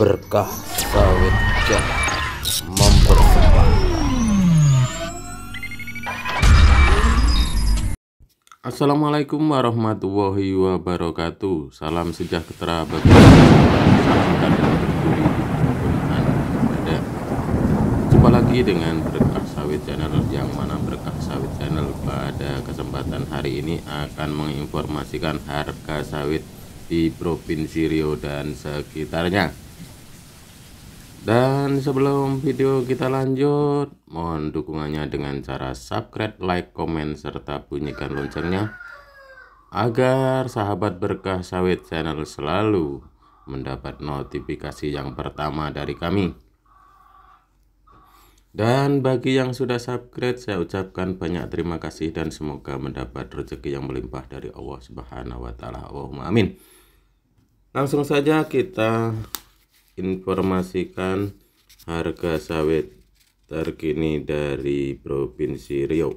berkah sawit dan mempersembahkan Assalamualaikum warahmatullahi wabarakatuh Salam sejahtera bagi Salam kadang berduri kepada Jumpa lagi dengan Berkah Sawit Channel Yang mana Berkah Sawit Channel pada kesempatan hari ini Akan menginformasikan harga sawit di Provinsi Rio dan sekitarnya dan sebelum video kita lanjut, mohon dukungannya dengan cara subscribe, like, komen, serta bunyikan loncengnya agar sahabat berkah sawit channel selalu mendapat notifikasi yang pertama dari kami. Dan bagi yang sudah subscribe, saya ucapkan banyak terima kasih dan semoga mendapat rezeki yang melimpah dari Allah Subhanahu wa taala. Allahumma amin. Langsung saja kita informasikan harga sawit terkini dari Provinsi Riau.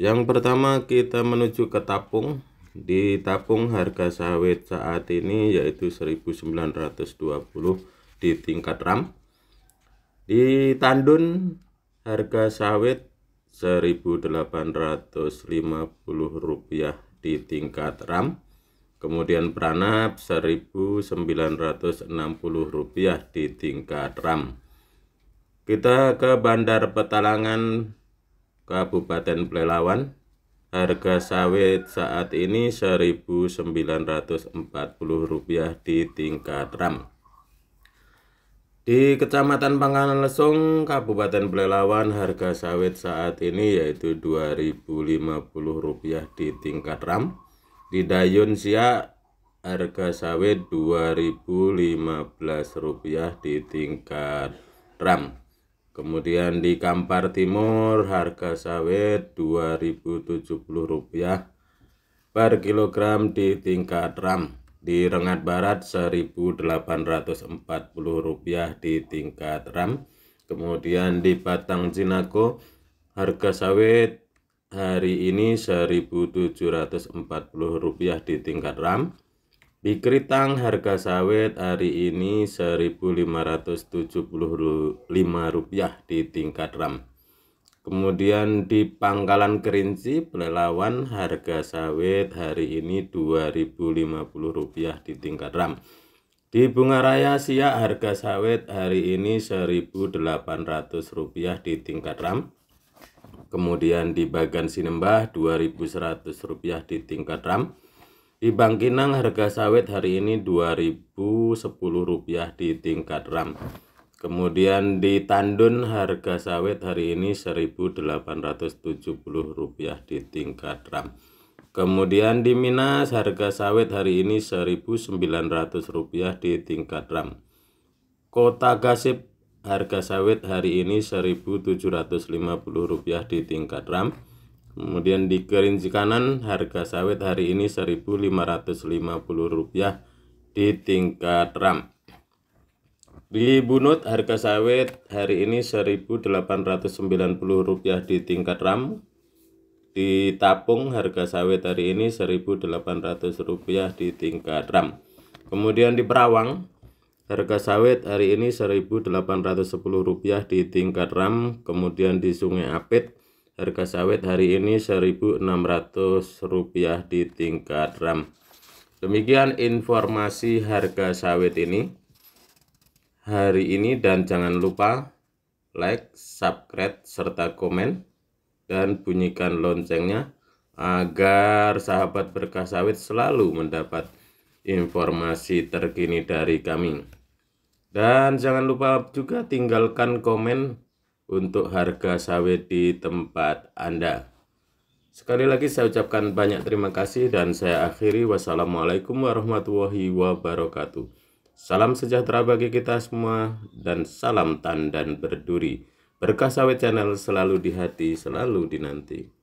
Yang pertama kita menuju ke Tapung. Di Tapung harga sawit saat ini yaitu 1920 di tingkat RAM. Di Tandun harga sawit 1850 rupiah di tingkat RAM. Kemudian Pranap Rp1.960 di tingkat RAM. Kita ke Bandar Petalangan Kabupaten Pelelawan. Harga sawit saat ini Rp1.940 di tingkat RAM. Di Kecamatan Panganan Lesung, Kabupaten Pelelawan, harga sawit saat ini yaitu Rp2.050 di tingkat RAM di Dayun Sia harga sawit rp rupiah di tingkat RAM. Kemudian di Kampar Timur harga sawit rp rupiah per kilogram di tingkat RAM. Di Rengat Barat rp rupiah di tingkat RAM. Kemudian di Batang Jinako harga sawit hari ini Rp1.740 di tingkat RAM. Pikritang harga sawit hari ini Rp1.575 di tingkat RAM. Kemudian di Pangkalan Kerinci pelelawan harga sawit hari ini Rp2.050 di tingkat RAM. Di Bunga Raya Siak harga sawit hari ini Rp1.800 di tingkat RAM. Kemudian di Bagan Sinembah Rp2.100 di tingkat RAM. Di Bangkinang harga sawit hari ini Rp2.010 di tingkat RAM. Kemudian di Tandun harga sawit hari ini Rp1.870 di tingkat RAM. Kemudian di Minas harga sawit hari ini Rp1.900 di tingkat RAM. Kota Gasip harga sawit hari ini Rp1.750 di tingkat RAM. Kemudian di kerinci kanan harga sawit hari ini Rp1.550 di tingkat RAM. Di bunut harga sawit hari ini Rp1.890 di tingkat RAM. Di tapung harga sawit hari ini Rp1.800 di tingkat RAM. Kemudian di Perawang Harga sawit hari ini Rp1.810 di tingkat RAM, kemudian di Sungai Apit harga sawit hari ini Rp1.600 di tingkat RAM. Demikian informasi harga sawit ini hari ini dan jangan lupa like, subscribe, serta komen dan bunyikan loncengnya agar sahabat berkah sawit selalu mendapat informasi terkini dari kami. Dan jangan lupa juga tinggalkan komen untuk harga sawit di tempat Anda. Sekali lagi saya ucapkan banyak terima kasih dan saya akhiri wassalamualaikum warahmatullahi wabarakatuh. Salam sejahtera bagi kita semua dan salam tandan berduri. Berkah sawit channel selalu di hati, selalu dinanti.